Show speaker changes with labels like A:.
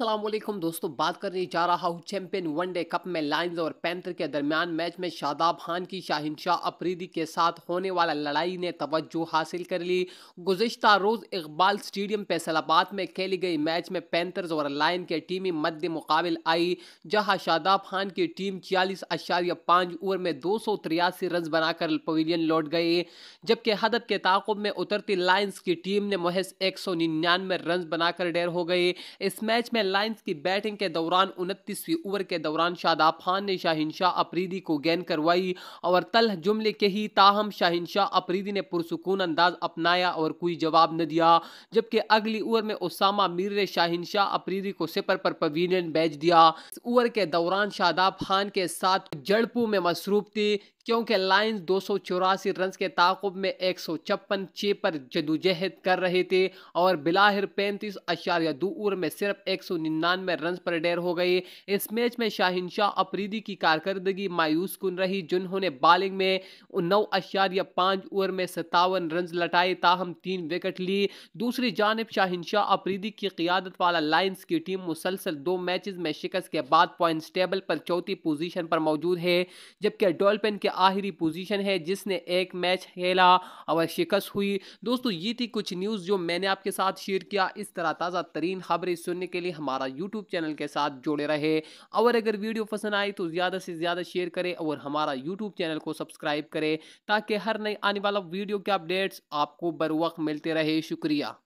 A: असलम दोस्तों बात करने जा रहा हूँ चैंपियन वनडे कप में लाइन्स और पैंथर के दरमियान मैच में शादाब खान की शाहिनशाह अफरीदी के साथ होने वाला लड़ाई ने तवज्जो हासिल कर ली गुजशत रोज़ इकबाल स्टेडियम फैसलाबाद में खेली गई मैच में पैंथर्स और लाइन के टीमी मद्द मुकाबल आई जहाँ शादाब खान की टीम छियालीस अशारिया पाँच ओवर में दो सौ तिरासी रन बनाकर पवेलियन लौट गए जबकि हदब के ताकुब में उतरती लाइन्स की टीम ने महज एक सौ निन्यानवे रन बनाकर डेर हो गए इस मैच में लाइन्स की बैटिंग के दौरान उनतीसवीं ओवर के दौरान शादाब खान ने शाहिन शाह अफरीदी को गेंद करवाई और तलह जुमले के ही ताहम शाहिन शाह अफरीदी ने पुरसकून अंदाज अपनाया और कोई जवाब न दिया जबकि अगली ओवर में उसामा मीर ने शाहिन शाह अफरीदी को सिपर पर पवीलियन बेच दिया इस ओवर के दौरान शादाब खान के साथ जड़पू में मसरूफ थे क्योंकि लाइन्स दो सौ चौरासी रन के ताकुब में एक सौ छप्पन छः पर जदोजहद कर रहे थे और बिलाहिर पैंतीस अशारिया दो ओवर में सिर्फ एक सौ निन्यानवे रन पर डेर हो गए इस मैच में शाहिन शाह अफरीदी की कारकर्दगी मायूस कन रही जिन्होंने बॉलिंग में नौ अशारिया पाँच ओवर में सतावन रन लटाए ताहम तीन विकेट ली दूसरी जानब शाहिन शाह अफरीदी की क्यादत वाला लाइन्स की टीम मुसलसल दो मैचेस में शिकस्त के बाद पॉइंट्स टेबल पर चौथी पोजीशन पर मौजूद है जबकि डॉल्फिन के आखिरी पोजीशन है जिसने एक मैच खेला और शिकस्त हुई दोस्तों ये थी कुछ न्यूज़ जो मैंने आपके साथ शेयर किया इस तरह ताज़ा तरीन खबरें सुनने के लिए हमारा यूट्यूब चैनल के साथ जुड़े रहे और अगर वीडियो पसंद आए तो ज़्यादा से ज़्यादा शेयर करें और हमारा यूट्यूब चैनल को सब्सक्राइब करें ताकि हर नई आने वाला वीडियो के अपडेट्स आपको बर मिलते रहे शुक्रिया